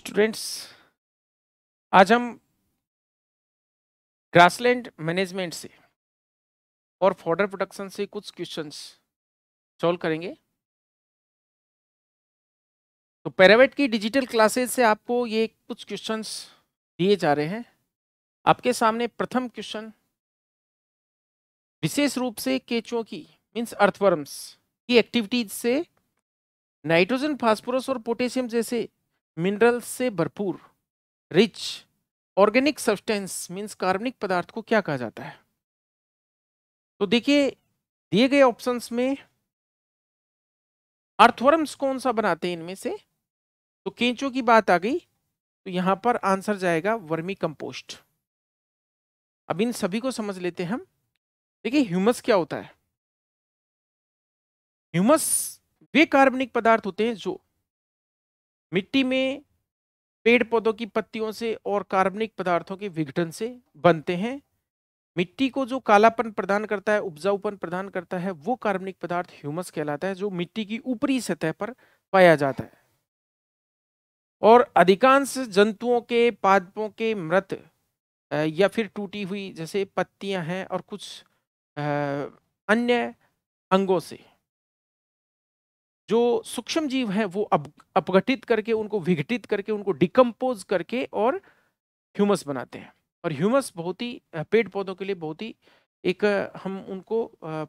students आज हम grassland management से और फॉर्डर प्रोडक्शन से कुछ क्वेश्चंस सॉल्व करेंगे तो पैरावेट की डिजिटल क्लासेज से आपको ये कुछ क्वेश्चंस दिए जा रहे हैं आपके सामने प्रथम क्वेश्चन विशेष रूप से केचुओं की मीन्स अर्थवर्म्स की एक्टिविटीज से नाइट्रोजन फास्फोरस और पोटेशियम जैसे मिनरल से भरपूर रिच ऑर्गेनिक सब्सटेंस मीन्स कार्बनिक पदार्थ को क्या कहा जाता है तो देखिए दिए गए ऑप्शंस में अर्थवर्म्स कौन सा बनाते हैं इनमें से तो केंचो की बात आ गई तो यहां पर आंसर जाएगा वर्मी कंपोस्ट अब इन सभी को समझ लेते हैं हम देखिए ह्यूमस क्या होता है ह्यूमस वे कार्बनिक पदार्थ होते हैं जो मिट्टी में पेड़ पौधों की पत्तियों से और कार्बनिक पदार्थों के विघटन से बनते हैं मिट्टी को जो कालापन प्रदान करता है उपजाऊपन प्रदान करता है वो कार्बनिक पदार्थ ह्यूमस कहलाता है जो मिट्टी की ऊपरी सतह पर पाया जाता है और अधिकांश जंतुओं के पादपों के मृत या फिर टूटी हुई जैसे पत्तियां हैं और कुछ अन्य अंगों से जो सूक्ष्म जीव हैं वो अप अपघटित करके उनको विघटित करके उनको डिकम्पोज करके और ह्यूमस बनाते हैं और ह्यूमस बहुत ही पेड़ पौधों के लिए बहुत ही एक हम उनको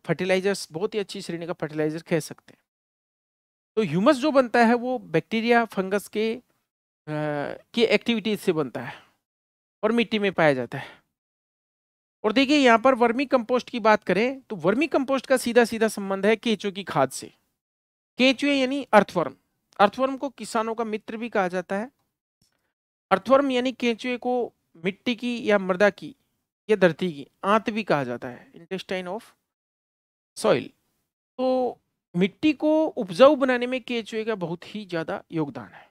फर्टिलाइजर्स बहुत ही अच्छी श्रेणी का फर्टिलाइजर कह सकते हैं तो ह्यूमस जो बनता है वो बैक्टीरिया फंगस के की एक्टिविटीज से बनता है और मिट्टी में पाया जाता है और देखिए यहाँ पर वर्मी कंपोस्ट की बात करें तो वर्मी कंपोस्ट का सीधा सीधा संबंध है केचो की खाद से केचुए यानी अर्थवर्म अर्थवर्म को किसानों का मित्र भी कहा जाता है अर्थवर्म यानी केचुए को मिट्टी की या मृदा की या धरती की आंत भी कहा जाता है इंटेस्टाइन ऑफ सॉइल तो मिट्टी को उपजाऊ बनाने में केचुए का बहुत ही ज़्यादा योगदान है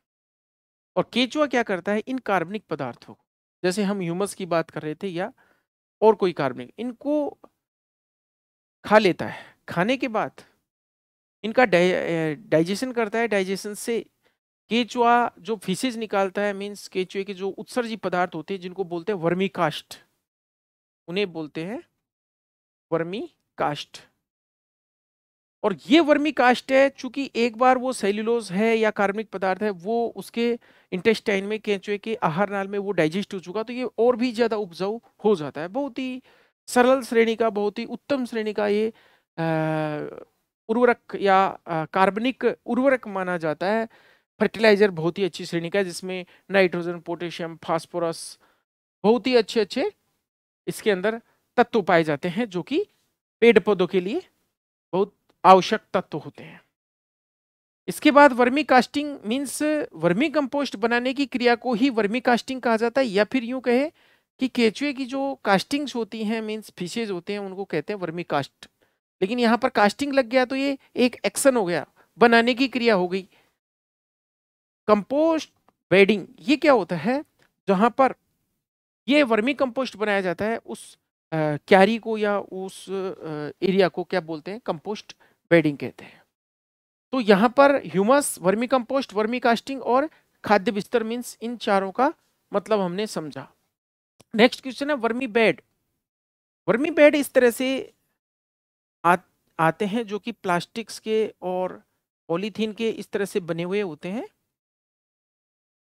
और केचुआ क्या करता है इन कार्बनिक पदार्थों को जैसे हम ह्यूमस की बात कर रहे थे या और कोई कार्बनिक इनको खा लेता है खाने के बाद इनका डाइजेशन करता है डाइजेशन से केचुआ जो फिशेज निकालता है मीन्स केचुए के जो उत्सर्जी पदार्थ होते हैं जिनको बोलते हैं वर्मी कास्ट उन्हें बोलते हैं वर्मी कास्ट और ये वर्मी कास्ट है चूंकि एक बार वो सेल्यूलोज है या कार्बनिक पदार्थ है वो उसके इंटेस्टाइन में केंचुए के आहार नाल में वो डाइजेस्ट हो चुका तो ये और भी ज़्यादा उपजाऊ हो जाता है बहुत ही सरल श्रेणी का बहुत ही उत्तम श्रेणी का ये उर्वरक या कार्बनिक उर्वरक माना जाता है फर्टिलाइजर बहुत ही अच्छी श्रेणी का है जिसमें नाइट्रोजन पोटेशियम फास्फोरस बहुत ही अच्छे अच्छे इसके अंदर तत्व पाए जाते हैं जो कि पेड़ पौधों के लिए बहुत आवश्यक तत्व होते हैं इसके बाद vermi casting means vermi compost बनाने की क्रिया को ही वर्मी कास्टिंग कहा जाता है या फिर यूं कहे कि केचुए की जो कास्टिंग्स होती हैं मीन्स फिशेज होते हैं उनको कहते हैं वर्मी कास्ट लेकिन यहां पर कास्टिंग लग गया तो ये एक एक्शन हो गया बनाने की क्रिया हो गई कंपोस्ट बेडिंग ये क्या होता है जहां पर ये वर्मी कंपोस्ट बनाया जाता है उस क्यारी को या उस एरिया को क्या बोलते हैं कंपोस्ट बेडिंग कहते हैं तो यहां पर humus vermi compost vermi casting और खाद्य बिस्तर मीन्स इन चारों का मतलब हमने समझा नेक्स्ट क्वेश्चन है वर्मी बेड वर्मी बेड इस तरह से आ, आते हैं जो कि प्लास्टिक्स के और पॉलीथीन के इस तरह से बने हुए होते हैं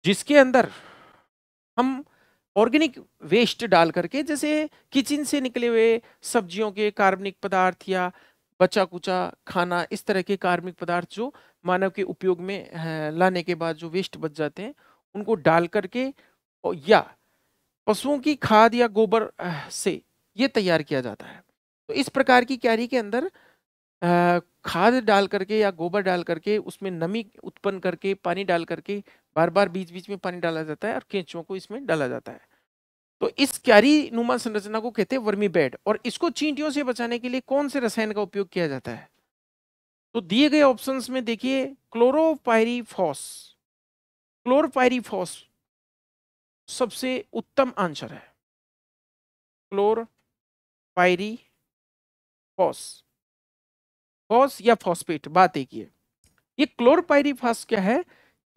जिसके अंदर हम ऑर्गेनिक वेस्ट डाल करके जैसे किचन से निकले हुए सब्जियों के कार्बनिक पदार्थ या बचा कुचा खाना इस तरह के कार्बनिक पदार्थ जो मानव के उपयोग में लाने के बाद जो वेस्ट बच जाते हैं उनको डाल करके या पशुओं की खाद या गोबर से ये तैयार किया जाता है तो इस प्रकार की क्यारी के अंदर खाद डाल करके या गोबर डाल करके उसमें नमी उत्पन्न करके पानी डाल करके बार बार बीच बीच में पानी डाला जाता है और केंचुओं को इसमें डाला जाता है तो इस क्यारी नुमा संरचना को कहते हैं वर्मी बेड और इसको चींटियों से बचाने के लिए कौन से रसायन का उपयोग किया जाता है तो दिए गए ऑप्शंस में देखिए क्लोरोपायरीफॉस क्लोरपायरीफॉस सबसे उत्तम आंसर है क्लोर पायरी फॉस फॉस या फॉस्फेट बात एक ये ये क्लोरपायरीफास क्या है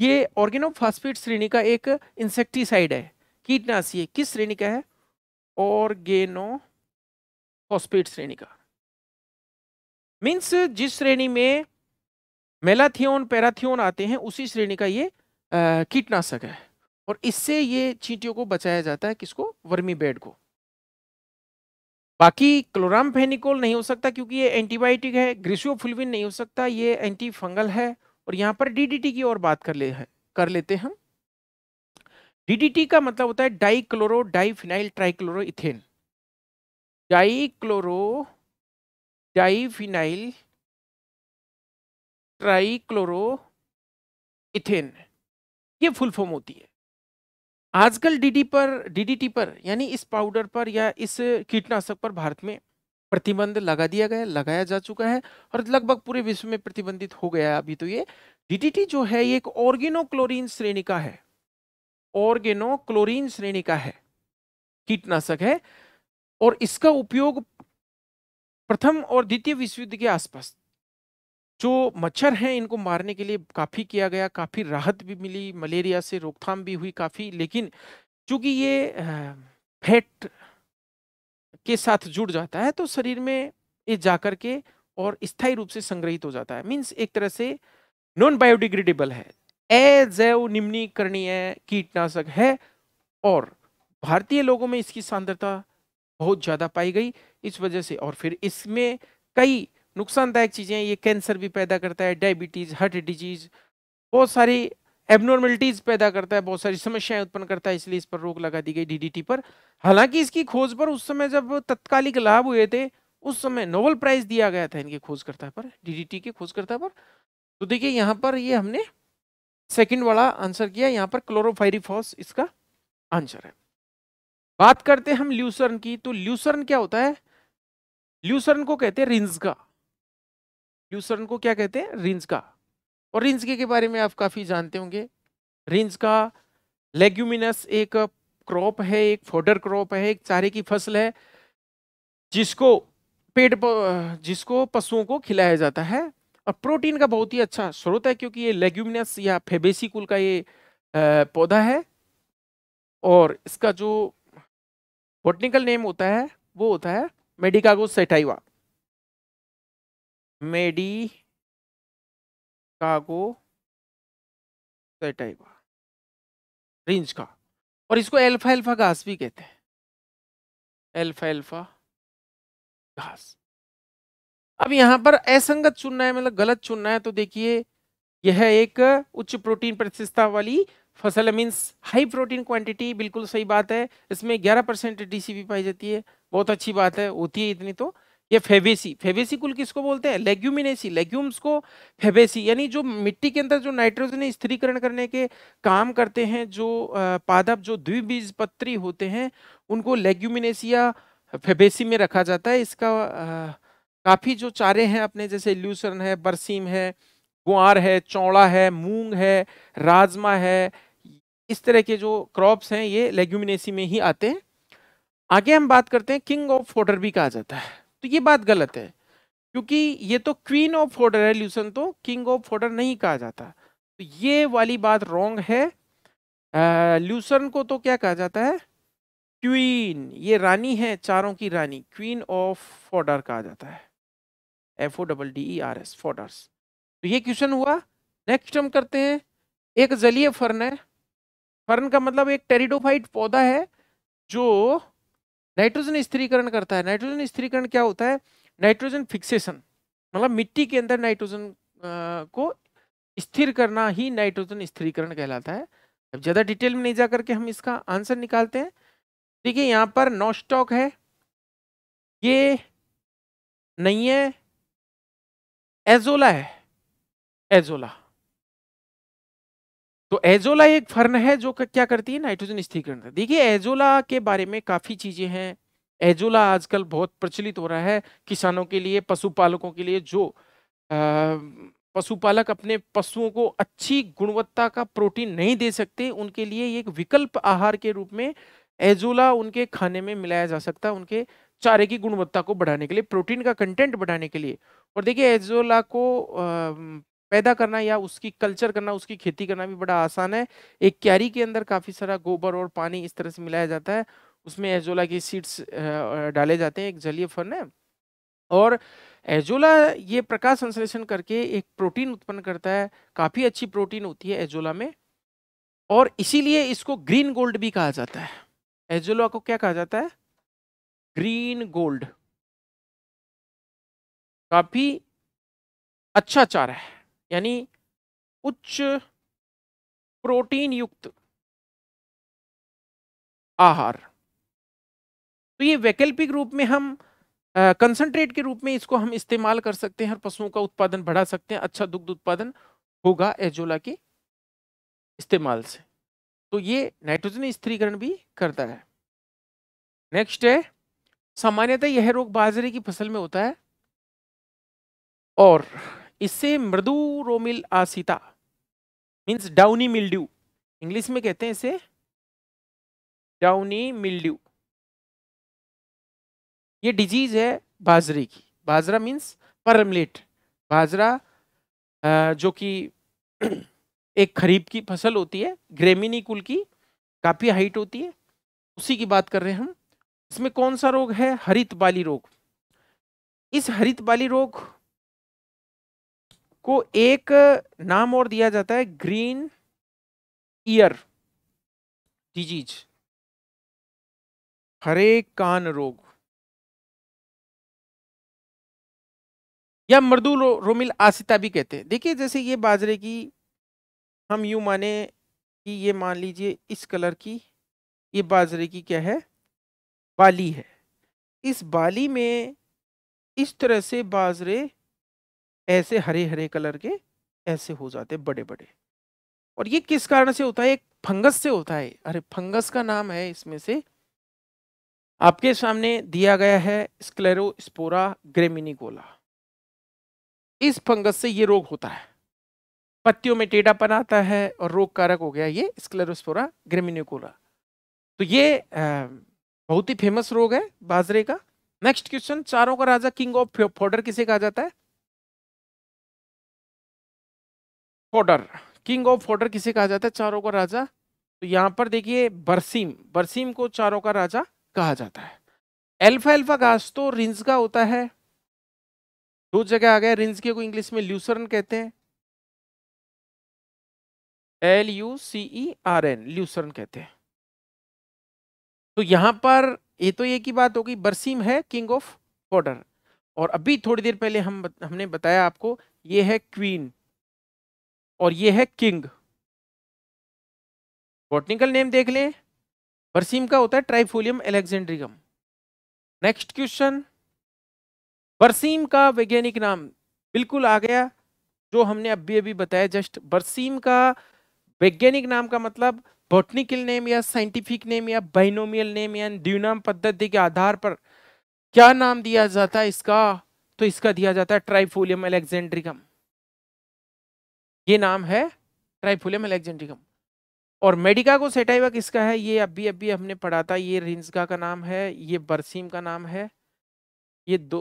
ये ऑर्गेनोफॉस्फेट श्रेणी का एक इंसेक्टिसाइड है कीटनाशी है किस श्रेणी का है ऑर्गेनोफॉस्फेट श्रेणी का मीन्स जिस श्रेणी में मेलाथियोन पैराथियोन आते हैं उसी श्रेणी का ये कीटनाशक है और इससे ये चींटियों को बचाया जाता है किसको वर्मी बेड को बाकी फेनिकोल नहीं हो सकता क्योंकि ये एंटीबायोटिक है ग्रीसियोफुलविन नहीं हो सकता ये एंटी फंगल है और यहाँ पर डीडीटी की और बात कर ले है, कर लेते हैं हम डीडीटी का मतलब होता है dichloro diphenyl trichloro ethane dichloro diphenyl trichloro ethane ये फुल फॉर्म होती है आजकल डीडी पर डीडीटी पर यानी इस पाउडर पर या इस कीटनाशक पर भारत में प्रतिबंध लगा दिया गया लगाया जा चुका है और लगभग पूरे विश्व में प्रतिबंधित हो गया है अभी तो ये डीडीटी जो है ये एक ऑर्गेनोक्लोरीन श्रेणी का है ऑर्गेनोक्लोरीन श्रेणी का है कीटनाशक है और इसका उपयोग प्रथम और द्वितीय विश्व युद्ध के आसपास जो मच्छर हैं इनको मारने के लिए काफ़ी किया गया काफ़ी राहत भी मिली मलेरिया से रोकथाम भी हुई काफ़ी लेकिन चूंकि ये फैट के साथ जुड़ जाता है तो शरीर में ये जा कर के और स्थायी रूप से संग्रहित हो जाता है मीन्स एक तरह से नॉन बायोडिग्रेडेबल है ए जैव निम्नीकरणीय कीटनाशक है और भारतीय लोगों में इसकी सांद्रता बहुत ज़्यादा पाई गई इस वजह से और फिर इसमें कई नुकसानदायक चीज़ें ये कैंसर भी पैदा करता है डायबिटीज़ हार्ट डिजीज़ बहुत सारी एबनॉर्मेलिटीज़ पैदा करता है बहुत सारी समस्याएं उत्पन्न करता है इसलिए इस पर रोक लगा दी गई डीडीटी पर हालांकि इसकी खोज पर उस समय जब तत्कालिक लाभ हुए थे उस समय नोबल प्राइज दिया गया था इनके खोजकर्ता पर डी के खोजकर्ता पर तो देखिए यहाँ पर ये हमने सेकेंड वाला आंसर किया यहाँ पर क्लोरोफायरिफॉस इसका आंसर है बात करते हैं हम ल्यूसर्न की तो ल्यूसर्न क्या होता है ल्यूसर्न को कहते हैं रिंजगा ल्यूसर्न को क्या कहते हैं रिंजका और रिंजके के बारे में आप काफ़ी जानते होंगे रिंजका लेग्यूमिनस एक क्रॉप है एक फोडर क्रॉप है एक चारे की फसल है जिसको पेड़ जिसको पशुओं को खिलाया जाता है और प्रोटीन का बहुत ही अच्छा स्रोत है क्योंकि ये लेग्यूमिनस या फेबेसी कुल का ये पौधा है और इसका जो बोटनिकल नेम होता है वो होता है Medicago sativa Medicago sativa रिंज का और इसको एल्फा एल्फा घास भी कहते हैं एल्फा एल्फा घास अब यहाँ पर असंगत चुनना है मतलब गलत चुनना है तो देखिए यह एक उच्च प्रोटीन प्रतिष्ठा वाली फसल मीन्स हाई प्रोटीन क्वांटिटी बिल्कुल सही बात है इसमें 11 परसेंट डी पाई जाती है बहुत अच्छी बात है होती है इतनी तो ये फेवेसी फेवेसी कुल किसको बोलते हैं लेग्यूमिनेसी लेग्यूम्स को फेवेसी यानी जो मिट्टी के अंदर जो नाइट्रोजन स्थिरीकरण करने के काम करते हैं जो पादप जो द्विबीजपत्री होते हैं उनको या फेबेसी में रखा जाता है इसका काफ़ी जो चारे हैं अपने जैसे ल्यूसरन है बरसीम है गुआर है चौड़ा है मूंग है राजमा है इस तरह के जो क्रॉप्स हैं ये लेग्यूमिनेसी में ही आते हैं आगे हम बात करते हैं किंग ऑफ भी कहा जाता है तो ये बात गलत है क्योंकि ये तो क्वीन ऑफ ऑर्डर है ल्यूसन तो किंग ऑफ ऑर्डर नहीं कहा जाता तो ये वाली बात रॉन्ग है ल्यूसन को तो क्या कहा जाता है क्वीन ये रानी है चारों की रानी क्वीन ऑफ ऑर्डर कहा जाता है F O double D E R S fodders तो ये क्वेश्चन हुआ नेक्स्ट हम करते हैं एक जलीय फर्न है फर्न का मतलब एक टेरिडोफाइट पौधा है जो नाइट्रोजन स्थिरीकरण करता है नाइट्रोजन स्थिरीकरण क्या होता है नाइट्रोजन फिक्सेशन मतलब मिट्टी के अंदर नाइट्रोजन को स्थिर करना ही नाइट्रोजन स्थिरीकरण कहलाता है अब ज़्यादा डिटेल में नहीं जा करके हम इसका आंसर निकालते हैं देखिए यहाँ पर स्टॉक है ये नहीं है एजोला है एजोला तो एजोला एक फर्न है जो क्या करती है नाइट्रोजन स्थिरीकरण देखिए एजोला के बारे में काफ़ी चीज़ें हैं एजोला आजकल बहुत प्रचलित हो रहा है किसानों के लिए पशुपालकों के लिए जो पशुपालक अपने पशुओं को अच्छी गुणवत्ता का प्रोटीन नहीं दे सकते उनके लिए एक विकल्प आहार के रूप में एजोला उनके खाने में मिलाया जा सकता है उनके चारे की गुणवत्ता को बढ़ाने के लिए प्रोटीन का कंटेंट बढ़ाने के लिए और देखिए एजोला को पैदा करना या उसकी कल्चर करना उसकी खेती करना भी बड़ा आसान है एक क्यारी के अंदर काफ़ी सारा गोबर और पानी इस तरह से मिलाया जाता है उसमें एजोला की सीड्स डाले जाते हैं एक जलीय फन है और एजोला ये प्रकाश संश्लेषण करके एक प्रोटीन उत्पन्न करता है काफ़ी अच्छी प्रोटीन होती है एजोला में और इसीलिए इसको ग्रीन गोल्ड भी कहा जाता है एजोला को क्या कहा जाता है ग्रीन गोल्ड काफ़ी अच्छा चारा है यानी उच्च प्रोटीन युक्त आहार तो ये वैकल्पिक रूप में हम कंसंट्रेट के रूप में इसको हम इस्तेमाल कर सकते हैं और पशुओं का उत्पादन बढ़ा सकते हैं अच्छा दुग्ध उत्पादन होगा एजोला के इस्तेमाल से तो ये नाइट्रोजन स्थिरीकरण भी करता है नेक्स्ट है सामान्यतः यह रोग बाजरे की फसल में होता है और इससे मृदु रोमिल आसिता मीन्स डाउनी मिल्ड्यू इंग्लिश में कहते हैं इसे डाउनी मिल्ड्यू ये डिजीज है बाजरे की बाजरा मीन्स परमलेट बाजरा जो कि एक खरीफ की फसल होती है ग्रेमिनी कुल की काफ़ी हाइट होती है उसी की बात कर रहे हैं हम इसमें कौन सा रोग है हरित बाली रोग इस हरित बाली रोग को एक नाम और दिया जाता है ग्रीन ईयर डिजीज हरे कान रोग या मृदु रो, रोमिल आसिता भी कहते हैं देखिए जैसे ये बाजरे की हम यूं माने कि ये मान लीजिए इस कलर की ये बाजरे की क्या है बाली है इस बाली में इस तरह से बाजरे ऐसे हरे हरे कलर के ऐसे हो जाते बड़े बड़े और ये किस कारण से होता है एक फंगस से होता है अरे फंगस का नाम है इसमें से आपके सामने दिया गया है स्क्लेरोस्पोरा ग्रेमिनिकोला इस फंगस से ये रोग होता है पत्तियों में टेढ़ापन आता है और रोग कारक हो गया ये स्क्लेरोस्पोरा ग्रेमिनिकोला तो ये बहुत ही फेमस रोग है बाजरे का नेक्स्ट क्वेश्चन चारों का राजा किंग ऑफ फोर्डर किसे कहा जाता है फोडर किंग ऑफ फोडर किसे कहा जाता है चारों का राजा तो यहाँ पर देखिए बरसीम बरसीम को चारों का राजा कहा जाता है एल्फा एल्फा घास तो रिंस का होता है दो जगह आ गया रिंस के को इंग्लिश में ल्यूसरन कहते हैं L U C E R N lucerne कहते हैं तो यहां पर ये तो ये की बात होगी बरसीम है किंग ऑफ फोडर और अभी थोड़ी देर पहले हम हमने बताया आपको ये है क्वीन और ये है किंग बॉटनिकल नेम देख लें बरसीम का होता है ट्राइफोलियम एलेक्जेंड्रिकम नेक्स्ट क्वेश्चन बरसीम का वैज्ञानिक नाम बिल्कुल आ गया जो हमने अभी अभी बताया जस्ट बरसीम का वैज्ञानिक नाम का मतलब बॉटनिकल नेम या साइंटिफिक नेम या बाइनोमियल नेम या ड्यूनाम पद्धति के आधार पर क्या नाम दिया जाता है इसका तो इसका दिया जाता है ट्राइफोलियम एलेक्जेंड्रिकम ये नाम है ट्राइफुलम एलेक्जेंटिकम और मेडिका को सेटाइवा किसका है ये अभी अभी हमने पढ़ा था ये रिंसगा का नाम है ये बरसीम का नाम है ये दो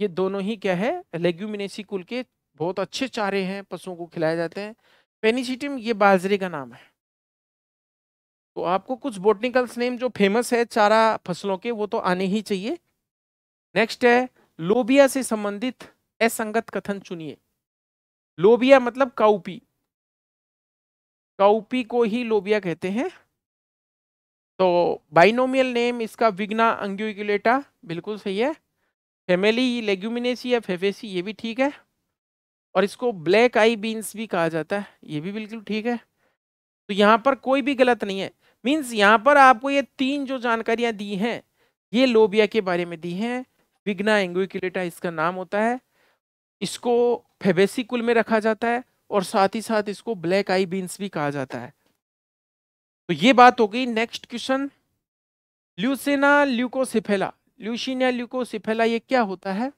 ये दोनों ही क्या है लेग्यूमिनेसी कुल के बहुत अच्छे चारे हैं पशुओं को खिलाए जाते हैं पेनिसिटिम ये बाजरे का नाम है तो आपको कुछ बोटनिकल्स नेम जो फेमस है चारा फसलों के वो तो आने ही चाहिए नेक्स्ट है लोबिया से संबंधित असंगत कथन चुनिए लोबिया मतलब काउपी काउपी को ही लोबिया कहते हैं तो बाइनोमियल नेम इसका विग्ना अंग्यूगुलेटा बिल्कुल सही है फेमेली लेग्यूमिनेसी या फेफेसी ये भी ठीक है और इसको ब्लैक आई बीन्स भी कहा जाता है ये भी बिल्कुल ठीक है तो यहाँ पर कोई भी गलत नहीं है मीन्स यहाँ पर आपको ये तीन जो जानकारियाँ दी हैं ये लोबिया के बारे में दी हैं विग्ना एंगुइकिलेटा इसका नाम होता है इसको फेबेसिकुल में रखा जाता है और साथ ही साथ इसको ब्लैक आई बीन्स भी कहा जाता है तो ये बात हो गई नेक्स्ट क्वेश्चन ल्यूसेना ल्यूकोसिफेला ल्यूशीना ल्यूकोसिफेला ये क्या होता है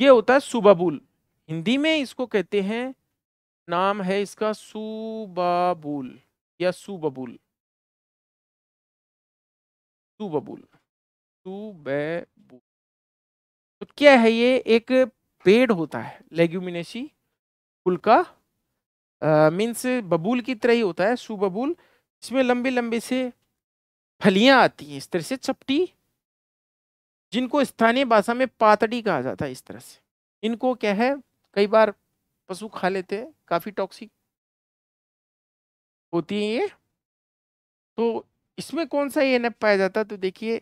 ये होता है सुबाबुल हिंदी में इसको कहते हैं नाम है इसका सुबाबुल या सुबाबुल सुबाबुल सुबेबुल तो क्या है ये एक पेड़ होता है लेग्यूमिनेसी फूल का मीन्स बबूल की तरह ही होता है सुबबूल इसमें लंबी लंबी से फलियां आती हैं इस तरह से चपटी जिनको स्थानीय भाषा में पातड़ी कहा जाता है इस तरह से इनको क्या है कई बार पशु खा लेते हैं काफ़ी टॉक्सिक होती है ये तो इसमें कौन सा ये नप पाया जाता है तो देखिए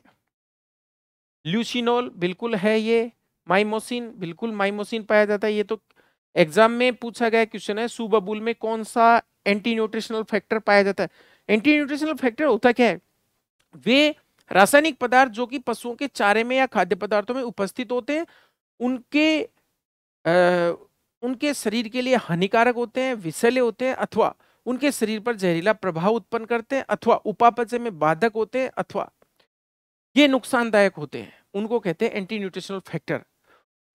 ल्यूसिनोल बिल्कुल है ये माइमोसिन बिल्कुल माइमोसिन पाया जाता है ये तो एग्जाम में पूछा गया क्वेश्चन है सुबबुल में कौन सा एंटी न्यूट्रिशनल फैक्टर पाया जाता है एंटी न्यूट्रिशनल फैक्टर होता क्या है वे रासायनिक पदार्थ जो कि पशुओं के चारे में या खाद्य पदार्थों में उपस्थित होते हैं उनके आ, उनके शरीर के लिए हानिकारक होते हैं विषैले होते हैं अथवा उनके शरीर पर जहरीला प्रभाव उत्पन्न करते हैं अथवा उपापचय में बाधक होते हैं अथवा ये नुकसानदायक होते हैं उनको कहते हैं एंटी न्यूट्रिशनल फैक्टर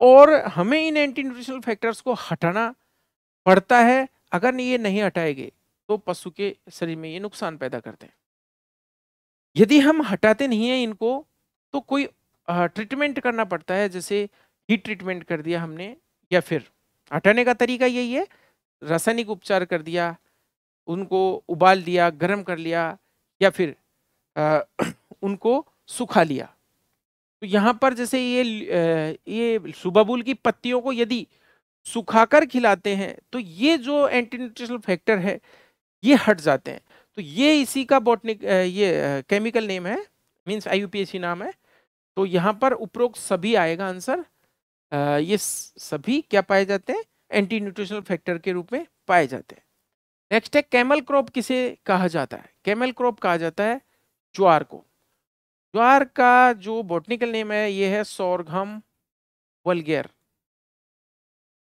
और हमें इन एंटी न्यूट्रिशनल फैक्टर्स को हटाना पड़ता है अगर ये नहीं हटाए गए तो पशु के शरीर में ये नुकसान पैदा करते हैं यदि हम हटाते नहीं हैं इनको तो कोई ट्रीटमेंट करना पड़ता है जैसे हीट ट्रीटमेंट कर दिया हमने या फिर हटाने का तरीका यही है रासायनिक उपचार कर दिया उनको उबाल दिया गर्म कर लिया या फिर आ, उनको सुखा लिया तो यहाँ पर जैसे ये ये सुबाबुल की पत्तियों को यदि सुखाकर खिलाते हैं तो ये जो एंटी न्यूट्रिशनल फैक्टर है ये हट जाते हैं तो ये इसी का बॉटनिक ये केमिकल नेम है मीन्स आई नाम है तो यहाँ पर उपरोक्त सभी आएगा आंसर ये सभी क्या पाए जाते हैं एंटी न्यूट्रिशनल फैक्टर के रूप में पाए जाते हैं नेक्स्ट है कैमल क्रॉप किसे कहा जाता है कैमल क्रॉप कहा जाता है ज्वार को ज्वार का जो बोटनिकल नेम है ये है सौरघम वलगियर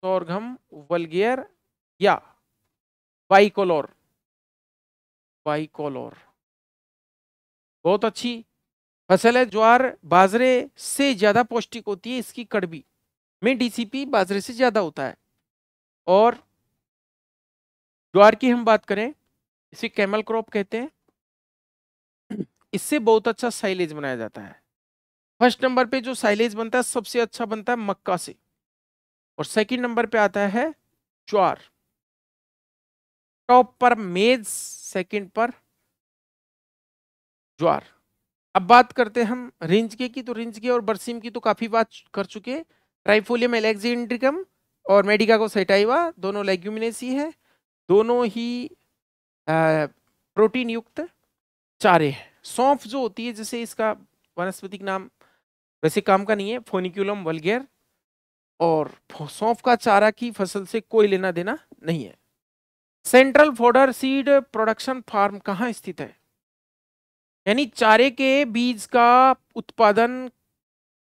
सौरघम वलगेयर या बाइकोलोर बाइकोलोर बहुत अच्छी फसल है ज्वार बाजरे से ज़्यादा पौष्टिक होती है इसकी कड़बी में डीसीपी बाजरे से ज़्यादा होता है और ज्वार की हम बात करें इसे कैमल क्रॉप कहते हैं इससे बहुत अच्छा साइलेज बनाया जाता है फर्स्ट नंबर पे जो साइलेज बनता है सबसे अच्छा बनता है मक्का से और सेकंड नंबर पे आता है ज्वार टॉप पर मेज सेकंड पर ज्वार अब बात करते हैं हम रिंज के की तो रिंज के और बरसीम की तो काफ़ी बात कर चुके ट्राइफोलियम एलेक्जेंड्रिकम और मेडिका को सेटाइवा दोनों लेग्यूमिनेसी है दोनों ही आ, प्रोटीन युक्त चारे हैं सौंफ जो होती है जैसे इसका वनस्पतिक नाम वैसे काम का नहीं है फोनिक्यूलम वलगेर और सौंफ का चारा की फसल से कोई लेना देना नहीं है central fodder seed production farm कहाँ स्थित है यानी चारे के बीज का उत्पादन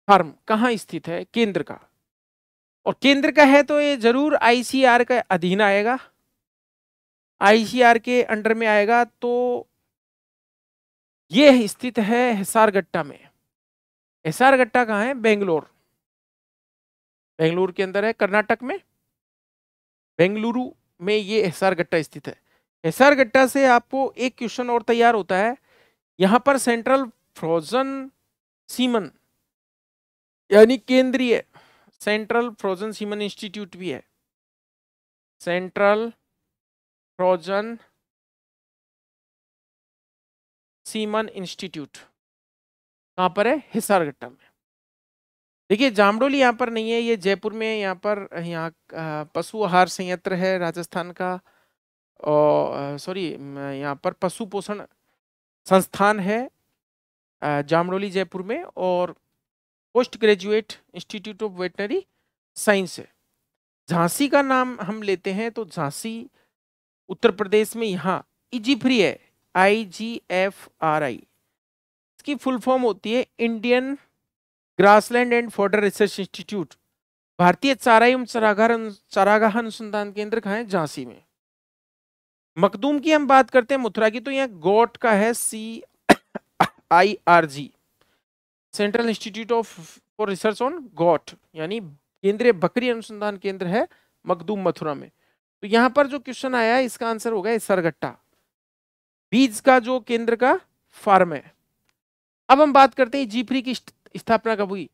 फार्म कहाँ स्थित है केंद्र का और केंद्र का है तो ये जरूर आईसीआर का अधीन आएगा आईसीआर के अंडर में आएगा तो ये स्थित है हिसारगट्टा में हिसारगट्टा कहाँ है बेंगलोर बेंगलुरु के अंदर है कर्नाटक में बेंगलुरु में ये हिसारगट्टा स्थित है हिसारगट्टा से आपको एक क्वेश्चन और तैयार होता है यहाँ पर सेंट्रल फ्रोजन सीमन यानी केंद्रीय सेंट्रल फ्रोजन सीमन इंस्टीट्यूट भी है सेंट्रल फ्रोजन सीमन इंस्टीट्यूट कहाँ पर है घट्टा में देखिए जामडोली यहाँ पर नहीं है ये जयपुर में यहाँ पर यहाँ पशु आहार संयंत्र है राजस्थान का और सॉरी यहाँ पर पशु पोषण संस्थान है जामडोली जयपुर में और post graduate institute of veterinary science है झांसी का नाम हम लेते हैं तो झांसी उत्तर प्रदेश में यहाँ इजी फ्री है आई जी एफ आर आई इसकी फुल फॉर्म होती है Indian grassland and fodder research institute भारतीय चारा एवं चरागार चारागाह अनुसंधान केंद्र कहाँ है झांसी में मखदूम की हम बात करते हैं मथुरा की तो यहाँ गोट का है C I R G central institute of for research on goat यानी केंद्रीय बकरी अनुसंधान केंद्र है मखदूम मथुरा में तो यहाँ पर जो क्वेश्चन आया इसका आंसर होगा सरगट्टा बीज का जो केंद्र का फार्म है अब हम बात करते हैं जीप्री की स्थापना कब हुई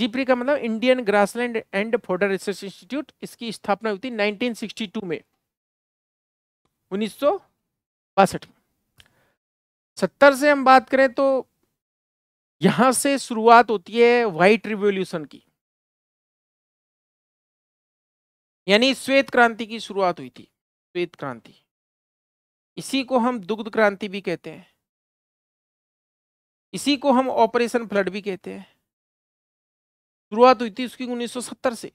जीप्री का मतलब Indian grassland and fodder research institute इसकी स्थापना हुई थी 1962 में उन्नीस में सत्तर से हम बात करें तो यहां से शुरुआत होती है व्हाइट रिवोल्यूशन की यानी श्वेत क्रांति की शुरुआत हुई थी श्वेत क्रांति इसी को हम दुग्ध क्रांति भी कहते हैं इसी को हम ऑपरेशन फ्लड भी कहते हैं शुरुआत हुई थी उसकी 1970 से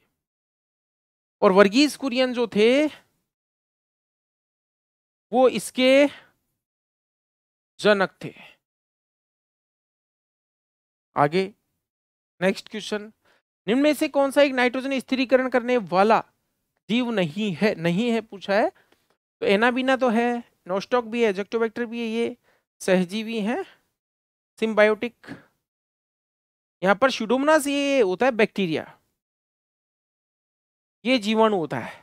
और वर्गीज कुरियन जो थे वो इसके जनक थे आगे नेक्स्ट क्वेश्चन निम्न में से कौन सा एक नाइट्रोजन स्थिरीकरण करने वाला जीव नहीं है नहीं है पूछा है तो एनाबीना तो है नोस्टॉक भी है एजेक्टोबैक्टर भी है ये सहजीवी हैं सिम्बायोटिक यहाँ पर शुडोमनास ये होता है बैक्टीरिया ये जीवाणु होता है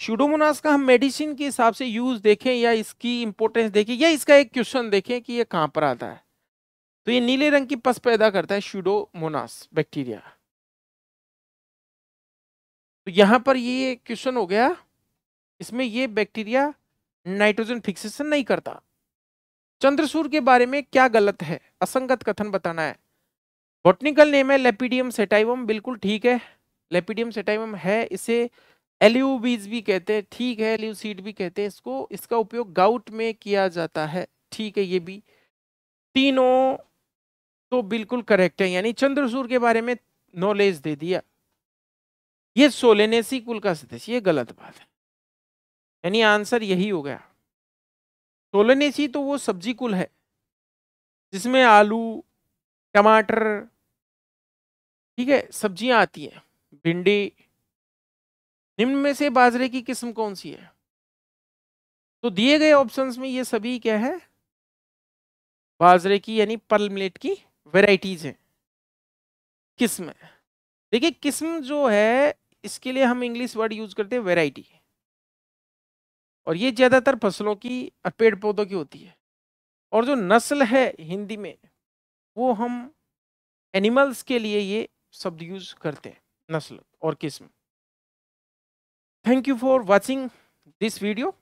शुडोमोनास का हम मेडिसिन के हिसाब से यूज देखें या इसकी इंपोर्टेंस देखें या इसका एक क्वेश्चन देखें कि ये कहाँ पर आता है तो ये नीले रंग की पस पैदा करता है शुडोमोनास बैक्टीरिया तो यहाँ पर ये क्वेश्चन हो गया इसमें ये बैक्टीरिया नाइट्रोजन फिक्सेशन नहीं करता चंद्रसूर के बारे में क्या गलत है असंगत कथन बताना है बोटनिकल नेम है लेपिडियम सेटाइवम बिल्कुल ठीक है लेपिडियम सेटाइवम है इसे एल्यूबीज भी कहते हैं ठीक है एल्यूसीड भी कहते हैं इसको इसका उपयोग गाउट में किया जाता है ठीक है ये भी तीनों तो बिल्कुल करेक्ट है यानी चंद्रसूर के बारे में नॉलेज दे दिया ये सोलेनेसी कुल का सदस्य ये गलत बात है यानी आंसर यही हो गया सोलनेसी तो वो सब्जी कुल है जिसमें आलू टमाटर ठीक है सब्जियां आती हैं भिंडी निम्न में से बाजरे की किस्म कौन सी है तो दिए गए ऑप्शंस में ये सभी क्या है बाजरे की यानी पर्ल मिलेट की वेराइटीज हैं किस्म है देखिए किस्म जो है इसके लिए हम इंग्लिश वर्ड यूज करते हैं वेराइटी और ये ज़्यादातर फसलों की और पेड़ पौधों की होती है और जो नस्ल है हिंदी में वो हम एनिमल्स के लिए ये शब्द यूज करते हैं नस्ल और किस्म thank you for watching this video